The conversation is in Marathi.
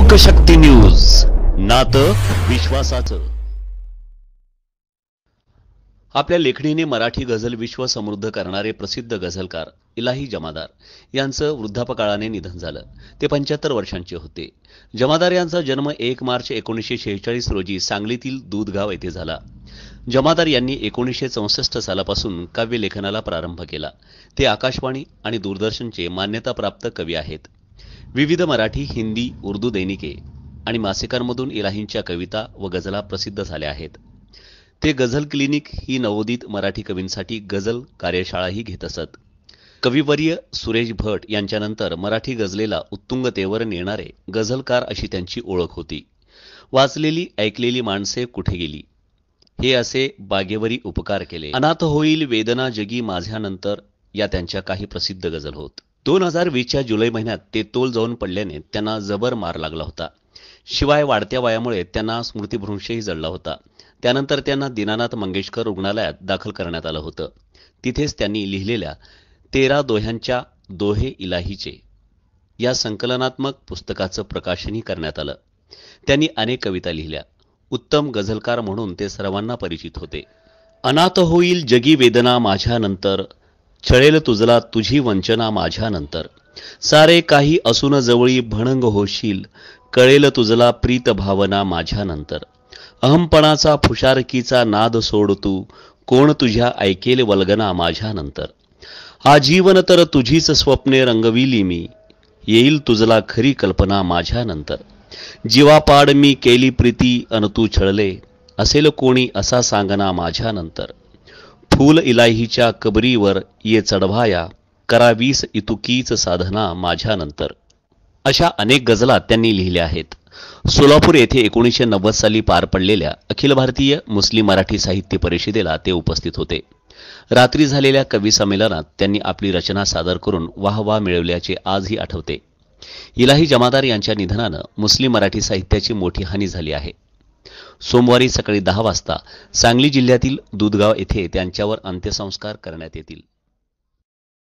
लोकशक्ती न्यूज विश्वासाचं आपल्या लेखणीने मराठी गझल विश्व समृद्ध करणारे प्रसिद्ध गझलकार इलाही जमादार यांचं वृद्धापकाळाने निधन झालं ते पंच्याहत्तर वर्षांचे होते जमादार यांचा जन्म एक मार्च एकोणीसशे शेहेचाळीस रोजी सांगलीतील दूधगाव येथे झाला जमादार यांनी एकोणीसशे चौसष्ट सालापासून लेखनाला प्रारंभ केला ते आकाशवाणी आणि दूरदर्शनचे मान्यताप्राप्त कवी आहेत विविध मराठी हिंदी उर्दू दैनिके आणि मासिकांमधून इलाहींच्या कविता व गझला प्रसिद्ध झाल्या आहेत ते गझल क्लिनिक ही नवोदित मराठी कवींसाठी गझल कार्यशाळाही घेत असत कविवर्य सुरेश भट यांच्यानंतर मराठी गझलेला उत्तुंगतेवर नेणारे गझलकार अशी त्यांची ओळख होती वाचलेली ऐकलेली माणसे कुठे गेली हे असे बागेवरी उपकार केले अनाथ होईल वेदना जगी माझ्यानंतर या त्यांच्या काही प्रसिद्ध गझल होत दोन हजार वीसच्या जुलै महिन्यात ते तोल जाऊन पडल्याने त्यांना जबर मार लागला होता शिवाय वाढत्या वयामुळे त्यांना स्मृतिभ्रंशही जडला होता त्यानंतर त्यांना दीनानाथ मंगेशकर रुग्णालयात दाखल करण्यात आलं होतं तिथेच त्यांनी लिहिलेल्या तेरा दोह्यांच्या दोहे इलाहीचे या संकलनात्मक पुस्तकाचं प्रकाशनही करण्यात आलं त्यांनी अनेक कविता लिहिल्या उत्तम गझलकार म्हणून ते सर्वांना परिचित होते अनाथ होईल जगी वेदना माझ्यानंतर छळेल तुझला तुझी वंचना माझ्यानंतर सारे काही असून जवळी भणंग होशील कळेल तुझला प्रीत भावना माझ्यानंतर अहमपणाचा फुशारकीचा नाद सोड तू कोण तुझ्या ऐकेल वल्गना माझ्यानंतर हा तर तुझीच स्वप्ने रंगविली मी येईल तुझला खरी कल्पना माझ्यानंतर जीवापाड मी केली प्रीती अन तू छळले असेल कोणी असा सांगना माझ्यानंतर फूल इलाहीच्या कबरीवर ये चढवाया करावीस इतुकीच साधना माझ्यानंतर अशा अनेक गझला त्यांनी लिहिल्या आहेत सोलापूर येथे एकोणीसशे नव्वद साली पार पडलेल्या अखिल भारतीय मुस्लिम मराठी साहित्य परिषदेला ते उपस्थित होते रात्री झालेल्या कवी संमेलनात त्यांनी आपली रचना सादर करून वाह वाह मिळवल्याचे आजही आठवते इलाही जमादार यांच्या निधनानं मुस्लिम मराठी साहित्याची मोठी हानी झाली आहे सोमवारी सकाळी दहा वाजता सांगली जिल्ह्यातील दुधगाव येथे त्यांच्यावर अंत्यसंस्कार करण्यात येतील